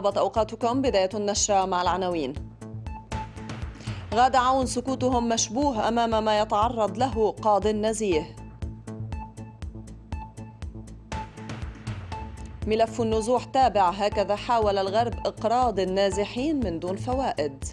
طابت أوقاتكم بداية النشرة مع العناوين غاد عون سكوتهم مشبوه أمام ما يتعرض له قاض نزيه ملف النزوح تابع هكذا حاول الغرب إقراض النازحين من دون فوائد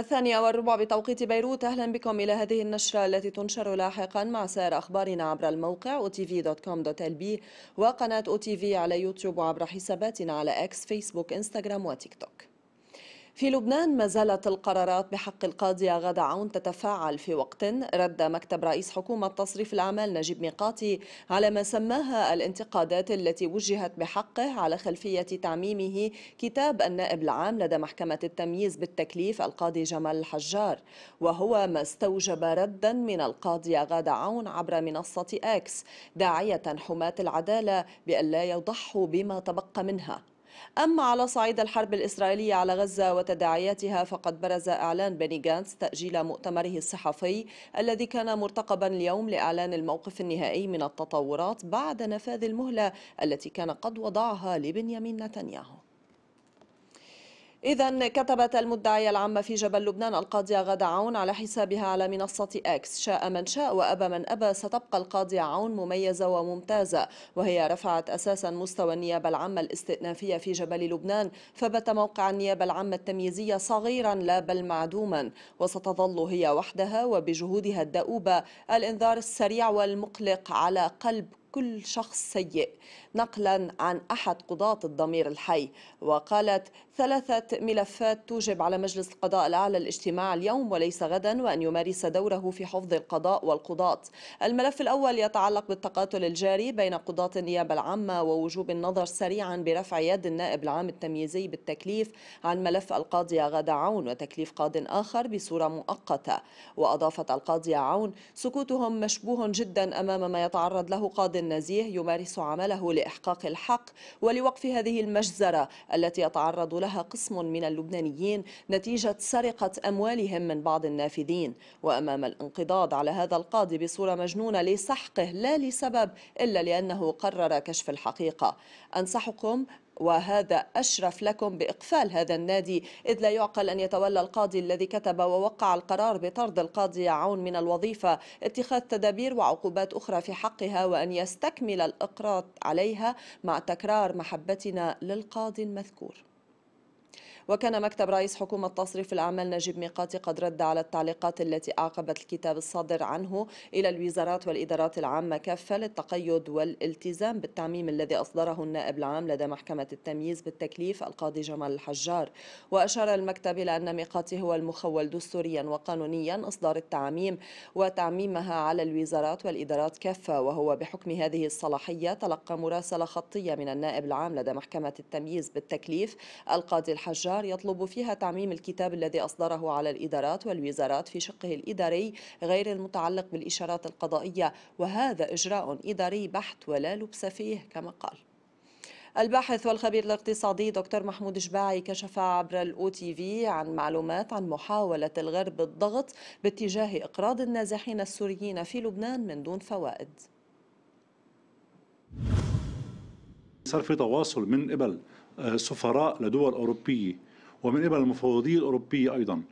الثانية والربع بتوقيت بيروت أهلا بكم إلى هذه النشرة التي تنشر لاحقا مع سائر أخبارنا عبر الموقع otv.com.lb وقناة otv على يوتيوب وعبر حساباتنا على اكس فيسبوك إنستغرام وتيك توك في لبنان ما زالت القرارات بحق القاضية غدا عون تتفاعل في وقت رد مكتب رئيس حكومة تصريف الأعمال نجيب ميقاتي على ما سماها الانتقادات التي وجهت بحقه على خلفية تعميمه كتاب النائب العام لدى محكمة التمييز بالتكليف القاضي جمال الحجار وهو ما استوجب ردا من القاضية غدا عون عبر منصة إكس داعية حماة العدالة بأن لا يضحوا بما تبقى منها أما على صعيد الحرب الإسرائيلية على غزة وتداعياتها فقد برز إعلان بني جانس تأجيل مؤتمره الصحفي الذي كان مرتقبا اليوم لإعلان الموقف النهائي من التطورات بعد نفاذ المهلة التي كان قد وضعها لبنيامين نتنياهو إذا كتبت المدعية العامة في جبل لبنان القاضية غدا عون على حسابها على منصة إكس شاء من شاء وأبى من أبى ستبقى القاضية عون مميزة وممتازة وهي رفعت أساسا مستوى النيابة العامة الاستئنافية في جبل لبنان فبات موقع النيابة العامة التمييزية صغيرا لا بل معدوما وستظل هي وحدها وبجهودها الدؤوبة الإنذار السريع والمقلق على قلب كل شخص سيء نقلا عن أحد قضاة الضمير الحي وقالت ثلاثة ملفات توجب على مجلس القضاء الأعلى الاجتماع اليوم وليس غدا وأن يمارس دوره في حفظ القضاء والقضاة الملف الأول يتعلق بالتقاتل الجاري بين قضاة النيابة العامة ووجوب النظر سريعا برفع يد النائب العام التمييزي بالتكليف عن ملف القاضية غدا عون وتكليف قاض آخر بصورة مؤقتة وأضافت القاضية عون سكوتهم مشبوه جدا أمام ما يتعرض له قاض نزيه يمارس عمله لإحقاق الحق ولوقف هذه المجزرة التي يتعرض لها واجه قسم من اللبنانيين نتيجة سرقة أموالهم من بعض النافذين وأمام الانقضاض على هذا القاضي بصورة مجنونة لسحقه لا لسبب إلا لأنه قرر كشف الحقيقة أنصحكم وهذا أشرف لكم بإقفال هذا النادي إذ لا يعقل أن يتولى القاضي الذي كتب ووقع القرار بطرد القاضي عون من الوظيفة اتخاذ تدابير وعقوبات أخرى في حقها وأن يستكمل الإقراط عليها مع تكرار محبتنا للقاضي المذكور وكان مكتب رئيس حكومة تصريف الأعمال نجيب ميقاتي قد رد على التعليقات التي أعقبت الكتاب الصادر عنه إلى الوزارات والإدارات العامة كافة للتقيد والالتزام بالتعميم الذي أصدره النائب العام لدى محكمة التمييز بالتكليف القاضي جمال الحجار وأشار المكتب إلى أن ميقاتي هو المخول دستوريا وقانونيا إصدار التعميم وتعميمها على الوزارات والإدارات كافة وهو بحكم هذه الصلاحية تلقى مراسلة خطية من النائب العام لدى محكمة التمييز بالتكليف القاضي الحجار القرار يطلب فيها تعميم الكتاب الذي أصدره على الإدارات والوزارات في شقه الإداري غير المتعلق بالإشارات القضائية وهذا إجراء إداري بحت ولا لبس فيه كما قال الباحث والخبير الاقتصادي دكتور محمود شباعي كشف عبر الاو تي في عن معلومات عن محاولة الغرب الضغط باتجاه إقراض النازحين السوريين في لبنان من دون فوائد صار في تواصل من قبل آه، سفراء لدول أوروبية ومن قبل المفوضية الأوروبية أيضا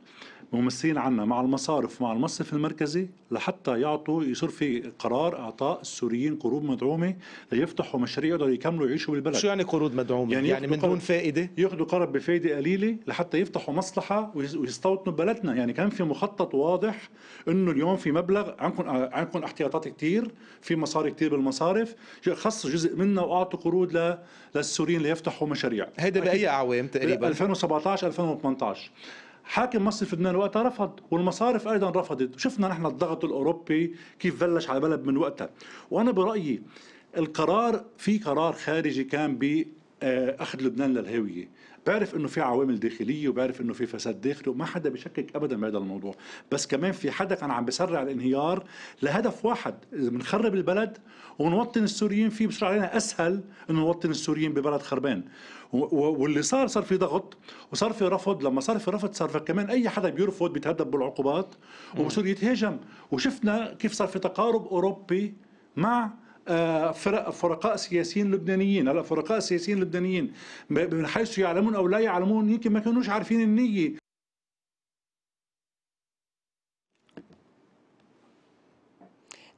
ممثلين عنا مع المصارف مع المصرف المركزي لحتى يعطوا يصير في قرار اعطاء السوريين قروض مدعومه ليفتحوا مشاريع يقدروا يكملوا يعيشوا بالبلد شو يعني قروض مدعومه يعني, يعني من دون فائده ياخذوا قرض بفائده قليله لحتى يفتحوا مصلحه ويستوطنوا بلدنا يعني كان في مخطط واضح انه اليوم في مبلغ عندكم عندكم احتياطات كثير في مصاري كثير بالمصارف خصصوا جزء منها واعطوا قروض للسوريين ليفتحوا مشاريع هيدا باي اعوام تقريبا 2017 2018 حاكم مصر في لبنان وقتها رفض والمصارف ايضا رفضت وشفنا نحن الضغط الاوروبي كيف بلش على البلد من وقتها وانا برايي القرار في قرار خارجي كان باخذ لبنان للهويه بعرف انه في عوامل داخليه وبعرف انه في فساد داخلي وما حدا بيشكك ابدا بهذا الموضوع بس كمان في حدا كان عم بيسرع الانهيار لهدف واحد اذا بنخرب البلد ونوطن السوريين فيه بصير علينا اسهل انه نوطن السوريين ببلد خربان واللي صار صار في ضغط وصار في رفض لما صار في رفض صار في كمان اي حدا بيرفض بيتهدد بالعقوبات وبصير يتهاجم وشفنا كيف صار في تقارب اوروبي مع آه، فرق فرقاء سياسيين لبنانيين هلا فرقاء سياسيين لبنانيين من حيث يعلمون او لا يعلمون يمكن ما كانوش عارفين النيه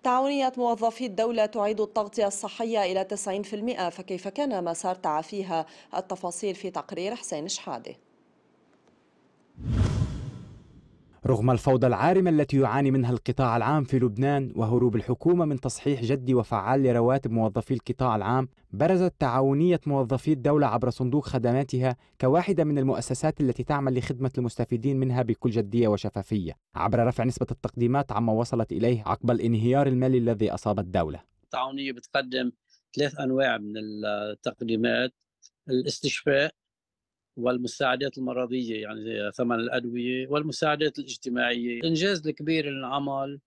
تعاونية موظفي الدولة تعيد التغطية الصحية إلى 90% فكيف كان مسار تعافيها التفاصيل في تقرير حسين شحاده رغم الفوضى العارمة التي يعاني منها القطاع العام في لبنان وهروب الحكومة من تصحيح جدي وفعال لرواتب موظفي القطاع العام برزت تعاونية موظفي الدولة عبر صندوق خدماتها كواحدة من المؤسسات التي تعمل لخدمة المستفيدين منها بكل جدية وشفافية عبر رفع نسبة التقديمات عما وصلت إليه عقب الانهيار المالي الذي أصاب الدولة التعاونية بتقدم ثلاث أنواع من التقديمات الاستشفاء والمساعدات المرضية يعني ثمن الأدوية والمساعدات الاجتماعية الإنجاز الكبير اللي انعمل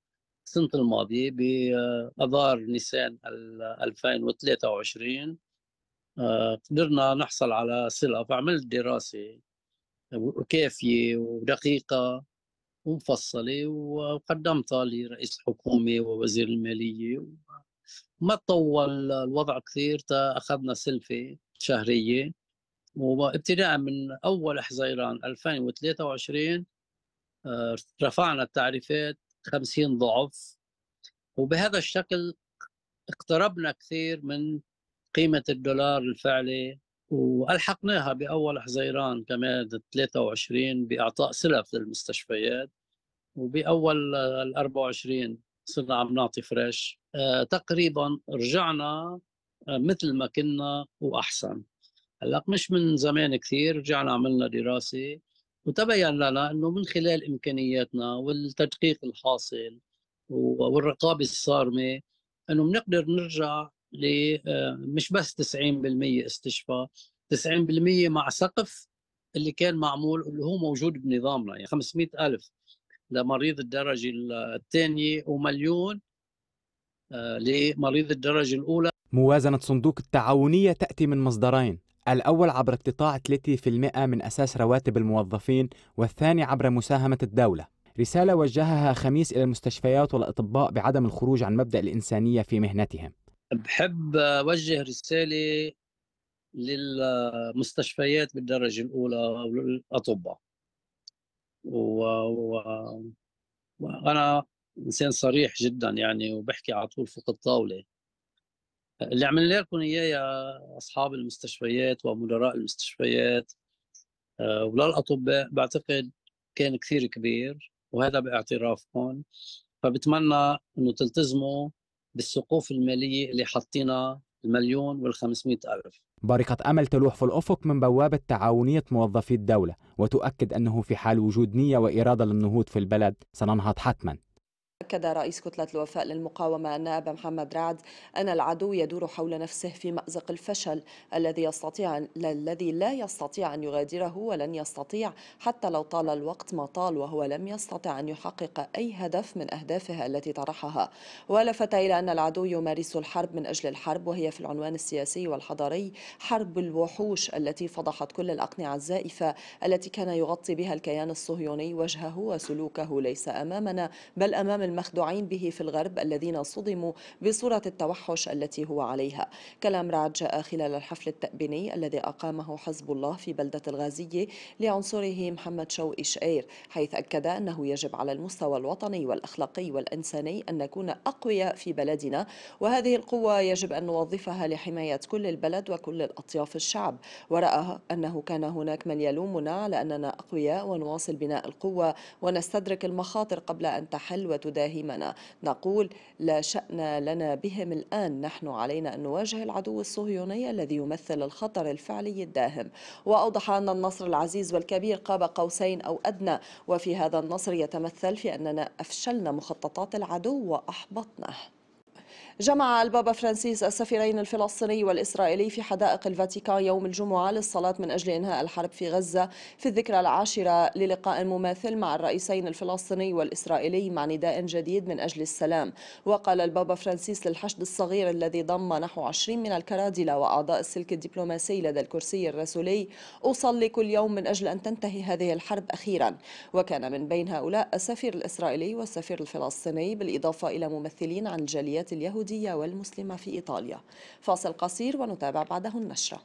السنة الماضية بأذار نيسان 2023 آه، قدرنا نحصل على صلة فعملت دراسة كافية ودقيقة ومفصلة وقدمتها لرئيس الحكومة ووزير المالية ما تطول الوضع كثير تا أخذنا سلفة شهرية وابتداء من اول حزيران 2023 آه، رفعنا التعريفات 50 ضعف وبهذا الشكل اقتربنا كثير من قيمة الدولار الفعلي وألحقناها بأول حزيران كمان 23 بإعطاء سلف للمستشفيات وبأول ال 24 صرنا عم نعطي فريش آه، تقريبا رجعنا آه، مثل ما كنا وأحسن هلا مش من زمان كثير رجعنا عملنا دراسه وتبين لنا انه من خلال امكانياتنا والتدقيق الحاصل والرقابه الصارمه انه بنقدر نرجع ل آه، مش بس 90% استشفاء 90% مع سقف اللي كان معمول اللي هو موجود بنظامنا يعني 500 ألف لمريض الدرجة الثانية ومليون آه، لمريض الدرجة الأولى موازنة صندوق التعاونية تأتي من مصدرين الأول عبر اقتطاع 3% من أساس رواتب الموظفين والثاني عبر مساهمة الدولة رسالة وجهها خميس إلى المستشفيات والأطباء بعدم الخروج عن مبدأ الإنسانية في مهنتهم بحب أوجه رسالة للمستشفيات بالدرجة الأولى والأطباء و... و... وأنا إنسان صريح جدا يعني وبحكي على طول فوق الطاولة اللي عملنا لكم اياه يا اصحاب المستشفيات ومدراء المستشفيات آه، وللاطباء بعتقد كان كثير كبير وهذا باعترافكم فبتمنى انه تلتزموا بالسقوف الماليه اللي حاطينها المليون وال500 ألف بارقة أمل تلوح في الأفق من بوابة تعاونية موظفي الدولة وتؤكد أنه في حال وجود نية وإرادة للنهوض في البلد سننهض حتما أكد رئيس كتلة الوفاء للمقاومة النائب محمد رعد أن العدو يدور حول نفسه في مأزق الفشل الذي يستطيع الذي لا يستطيع أن يغادره ولن يستطيع حتى لو طال الوقت ما طال وهو لم يستطع أن يحقق أي هدف من أهدافه التي طرحها ولفت إلى أن العدو يمارس الحرب من أجل الحرب وهي في العنوان السياسي والحضاري حرب الوحوش التي فضحت كل الأقنعة الزائفة التي كان يغطي بها الكيان الصهيوني وجهه وسلوكه ليس أمامنا بل أمام المخدوعين به في الغرب الذين صدموا بصورة التوحش التي هو عليها كلام رعد جاء خلال الحفل التأبيني الذي أقامه حزب الله في بلدة الغازية لعنصره محمد شوقي شقير حيث أكد أنه يجب على المستوى الوطني والأخلاقي والإنساني أن نكون أقوياء في بلدنا وهذه القوة يجب أن نوظفها لحماية كل البلد وكل الأطياف الشعب ورأى أنه كان هناك من يلومنا على أننا أقوياء ونواصل بناء القوة ونستدرك المخاطر قبل أن تحل وتدرك تداهمنا نقول لا شأن لنا بهم الآن نحن علينا أن نواجه العدو الصهيوني الذي يمثل الخطر الفعلي الداهم وأوضح أن النصر العزيز والكبير قاب قوسين أو أدنى وفي هذا النصر يتمثل في أننا أفشلنا مخططات العدو وأحبطناه جمع البابا فرانسيس السفيرين الفلسطيني والإسرائيلي في حدائق الفاتيكان يوم الجمعة للصلاة من أجل إنهاء الحرب في غزة في الذكرى العاشرة للقاء مماثل مع الرئيسين الفلسطيني والإسرائيلي مع نداء جديد من أجل السلام وقال البابا فرانسيس للحشد الصغير الذي ضم نحو 20 من الكرادلة وأعضاء السلك الدبلوماسي لدى الكرسي الرسولي أصلي كل يوم من أجل أن تنتهي هذه الحرب أخيرا وكان من بين هؤلاء السفير الإسرائيلي والسفير الفلسطيني بالإضافة إلى ممثلين عن الجاليات اليهودية اليهودية والمسلمة في إيطاليا فاصل قصير ونتابع بعده النشرة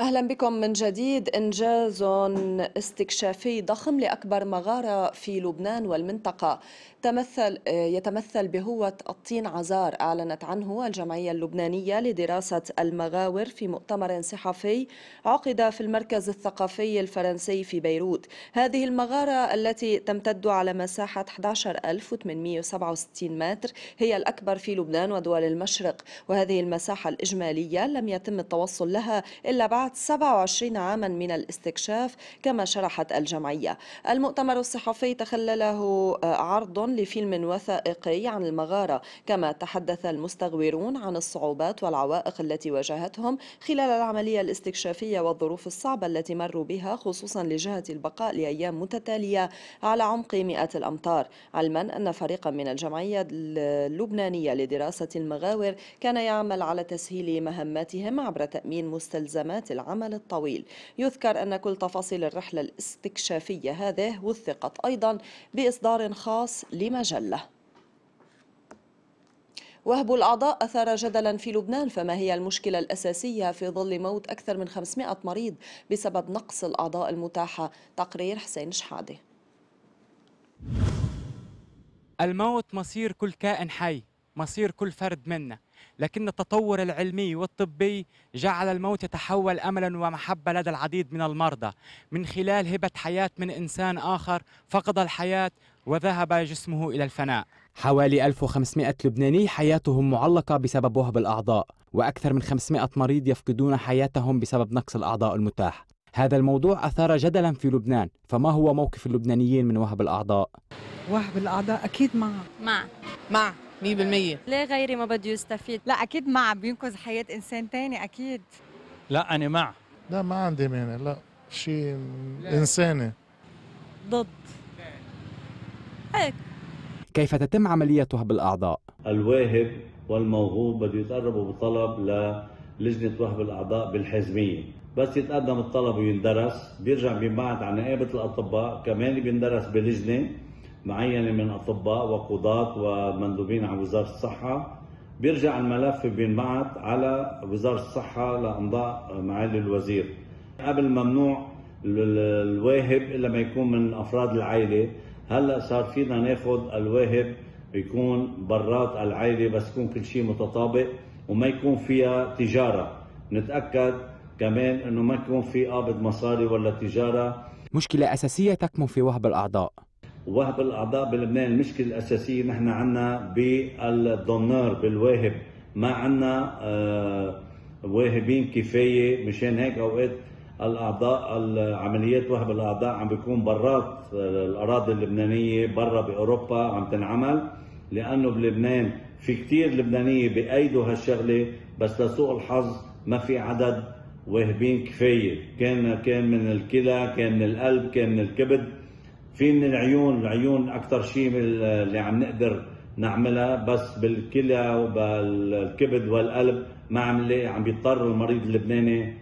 أهلا بكم من جديد إنجاز استكشافي ضخم لأكبر مغارة في لبنان والمنطقة تمثل يتمثل بهوة الطين عزار أعلنت عنه الجمعية اللبنانية لدراسة المغاور في مؤتمر صحفي عقد في المركز الثقافي الفرنسي في بيروت هذه المغارة التي تمتد على مساحة 11867 متر هي الأكبر في لبنان ودول المشرق وهذه المساحة الإجمالية لم يتم التوصل لها إلا بعد بعد 27 عاما من الاستكشاف كما شرحت الجمعية المؤتمر الصحفي تخلله آه، عرض لفيلم وثائقي عن المغارة كما تحدث المستغورون عن الصعوبات والعوائق التي واجهتهم خلال العملية الاستكشافية والظروف الصعبة التي مروا بها خصوصا لجهة البقاء لأيام متتالية على عمق مئات الأمتار علما أن فريقا من الجمعية اللبنانية لدراسة المغاور كان يعمل على تسهيل مهماتهم عبر تأمين مستلزمات العمل الطويل يذكر أن كل تفاصيل الرحلة الاستكشافية هذه وثقت أيضا بإصدار خاص لمجلة وهب الأعضاء أثار جدلا في لبنان فما هي المشكلة الأساسية في ظل موت أكثر من 500 مريض بسبب نقص الأعضاء المتاحة تقرير حسين شحادة الموت مصير كل كائن حي مصير كل فرد منا لكن التطور العلمي والطبي جعل الموت يتحول املا ومحبه لدى العديد من المرضى من خلال هبه حياه من انسان اخر فقد الحياه وذهب جسمه الى الفناء. حوالي 1500 لبناني حياتهم معلقه بسبب وهب الاعضاء، واكثر من 500 مريض يفقدون حياتهم بسبب نقص الاعضاء المتاح. هذا الموضوع اثار جدلا في لبنان، فما هو موقف اللبنانيين من وهب الاعضاء؟ وهب الاعضاء اكيد مع مع مع 100% ليه غيري ما بده يستفيد؟ لا اكيد مع بينقذ حياه انسان تاني اكيد لا انا مع لا ما عندي مانع لا شيء انساني ضد هيك كيف تتم عمليه وهب الاعضاء؟ الواهب والموهوب بده يتقربوا بطلب للجنه وهب الاعضاء بالحزميه بس يتقدم الطلب ويندرس بيرجع بينبعث على نقابه الاطباء كمان بيندرس بلجنه معينه من اطباء وقضاة ومندوبين على وزاره الصحه بيرجع الملف بينبعث على وزاره الصحه لامضاء معالي الوزير قبل ممنوع الواهب الا ما يكون من افراد العائله هلا صار فينا ناخذ الواهب يكون برات العائله بس يكون كل شيء متطابق وما يكون فيها تجاره نتاكد كمان انه ما يكون في قابض مصاري ولا تجاره مشكله اساسيه تكمن في وهب الاعضاء وهب الاعضاء بلبنان المشكله الاساسيه نحن عندنا بالدونور بالواهب ما عندنا آه، واهبين كفايه مشان هيك اوقات الاعضاء عمليات وهب الاعضاء عم بيكون برات آه، الاراضي اللبنانيه برا باوروبا عم تنعمل لانه بلبنان في كثير لبنانيه بايدوا هالشغله بس لسوء الحظ ما في عدد واهبين كفايه كان كان من الكلى كان من القلب كان من الكبد في من العيون العيون اكثر شيء اللي عم نقدر نعملها بس بالكلى وبالكبد والقلب ما عم عم بيضطر المريض اللبناني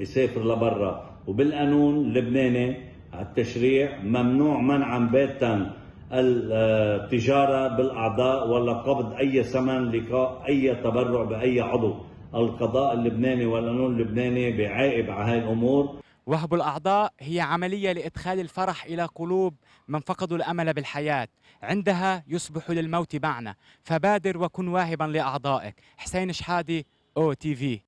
يسافر لبرا وبالقانون اللبناني التشريع ممنوع منعا باتا التجاره بالاعضاء ولا قبض اي ثمن لقاء اي تبرع باي عضو القضاء اللبناني والقانون اللبناني بيعاقب على هاي الامور وهب الأعضاء هي عملية لإدخال الفرح إلى قلوب من فقدوا الأمل بالحياة عندها يصبح للموت معنى فبادر وكن واهبا لأعضائك حسين شحادي أو تي في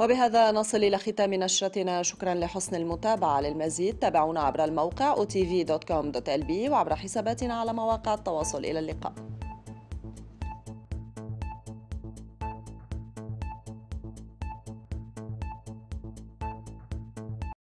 وبهذا نصل إلى ختام نشرتنا شكرا لحسن المتابعة للمزيد تابعونا عبر الموقع otv.com.lb وعبر حساباتنا على مواقع التواصل إلى اللقاء